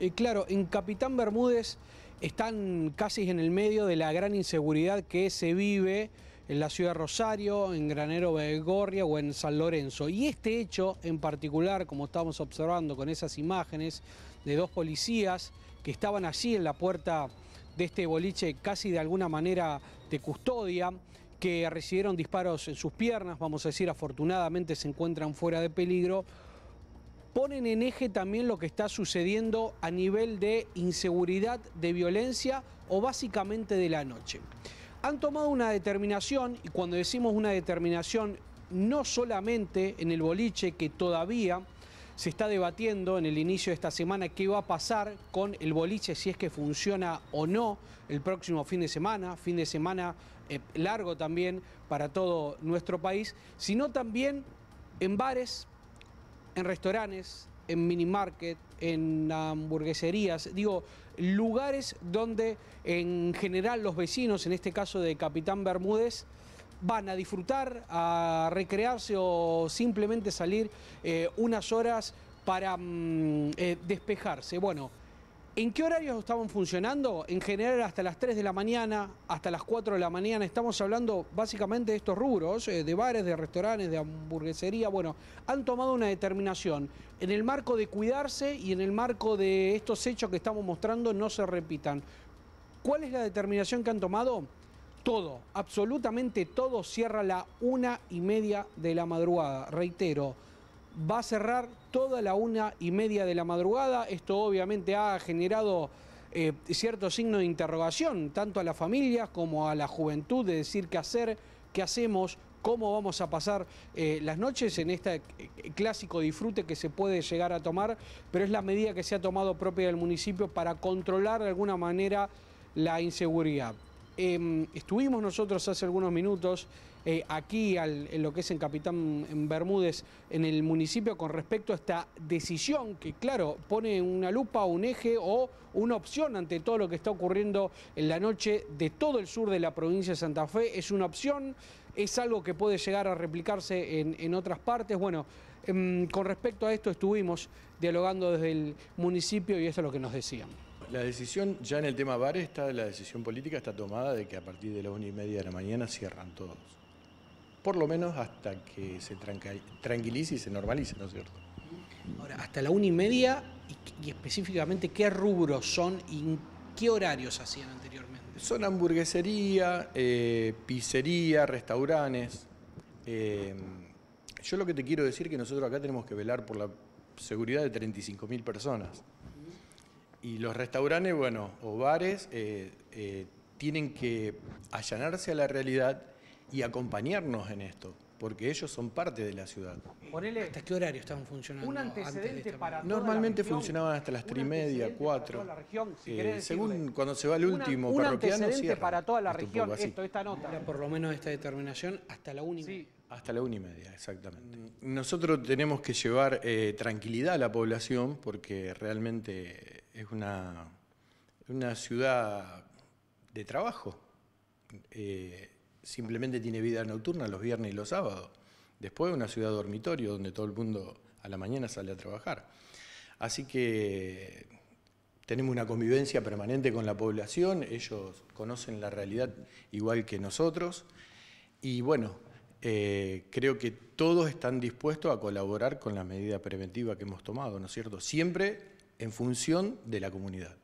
Eh, claro, en Capitán Bermúdez están casi en el medio de la gran inseguridad que se vive en la ciudad de Rosario, en Granero Belgorria o en San Lorenzo. Y este hecho en particular, como estamos observando con esas imágenes de dos policías que estaban allí en la puerta de este boliche casi de alguna manera de custodia, que recibieron disparos en sus piernas, vamos a decir, afortunadamente se encuentran fuera de peligro, ponen en eje también lo que está sucediendo a nivel de inseguridad, de violencia o básicamente de la noche. Han tomado una determinación, y cuando decimos una determinación, no solamente en el boliche que todavía se está debatiendo en el inicio de esta semana qué va a pasar con el boliche, si es que funciona o no el próximo fin de semana, fin de semana eh, largo también para todo nuestro país, sino también en bares, en restaurantes, en minimarket, en hamburgueserías, digo, lugares donde en general los vecinos, en este caso de Capitán Bermúdez, van a disfrutar, a recrearse o simplemente salir eh, unas horas para mm, eh, despejarse. Bueno, ¿En qué horarios estaban funcionando? En general hasta las 3 de la mañana, hasta las 4 de la mañana. Estamos hablando básicamente de estos rubros, eh, de bares, de restaurantes, de hamburguesería. Bueno, han tomado una determinación. En el marco de cuidarse y en el marco de estos hechos que estamos mostrando no se repitan. ¿Cuál es la determinación que han tomado? Todo, absolutamente todo cierra la una y media de la madrugada. Reitero, va a cerrar toda la una y media de la madrugada. Esto obviamente ha generado eh, cierto signo de interrogación, tanto a las familias como a la juventud, de decir qué hacer, qué hacemos, cómo vamos a pasar eh, las noches en este eh, clásico disfrute que se puede llegar a tomar, pero es la medida que se ha tomado propia del municipio para controlar de alguna manera la inseguridad. Em, estuvimos nosotros hace algunos minutos eh, aquí, en lo que es en Capitán en Bermúdez, en el municipio, con respecto a esta decisión que, claro, pone una lupa, un eje o una opción ante todo lo que está ocurriendo en la noche de todo el sur de la provincia de Santa Fe. Es una opción, es algo que puede llegar a replicarse en, otras partes. Bueno, em, con respecto a esto estuvimos dialogando desde el municipio y eso es lo que nos decían la decisión, ya en el tema bares está, la decisión política está tomada de que a partir de la una y media de la mañana cierran todos. Por lo menos hasta que se tranquilice y se normalice, ¿no es cierto? Ahora, hasta la una y media, y, específicamente, ¿qué rubros son y qué horarios hacían anteriormente? Son hamburguesería, eh, pizzería, restaurantes. Eh, yo lo que te quiero decir es que nosotros acá tenemos que velar por la seguridad de 35.000 personas. Y los restaurantes, bueno, o bares, eh, eh, tienen que allanarse a la realidad y acompañarnos en esto, porque ellos son parte de la ciudad. ¿Hasta qué horario estaban funcionando? Un antecedente para Normalmente funcionaban hasta las tres y media, 4. Eh, según cuando se va el último Una, parroquiano, Un antecedente para toda la región, esto, esta nota. por lo menos esta determinación hasta la y Hasta la una y media, exactamente. Nosotros tenemos que llevar tranquilidad a la población porque realmente es una, ciudad de trabajo. Eh, simplemente tiene vida nocturna los viernes y los sábados. Después una ciudad dormitorio donde todo el mundo a la mañana sale a trabajar. Así que tenemos una convivencia permanente con la población, ellos conocen la realidad igual que nosotros y bueno, eh, creo que todos están dispuestos a colaborar con la medida preventiva que hemos tomado, ¿no es cierto? Siempre en función de la comunidad.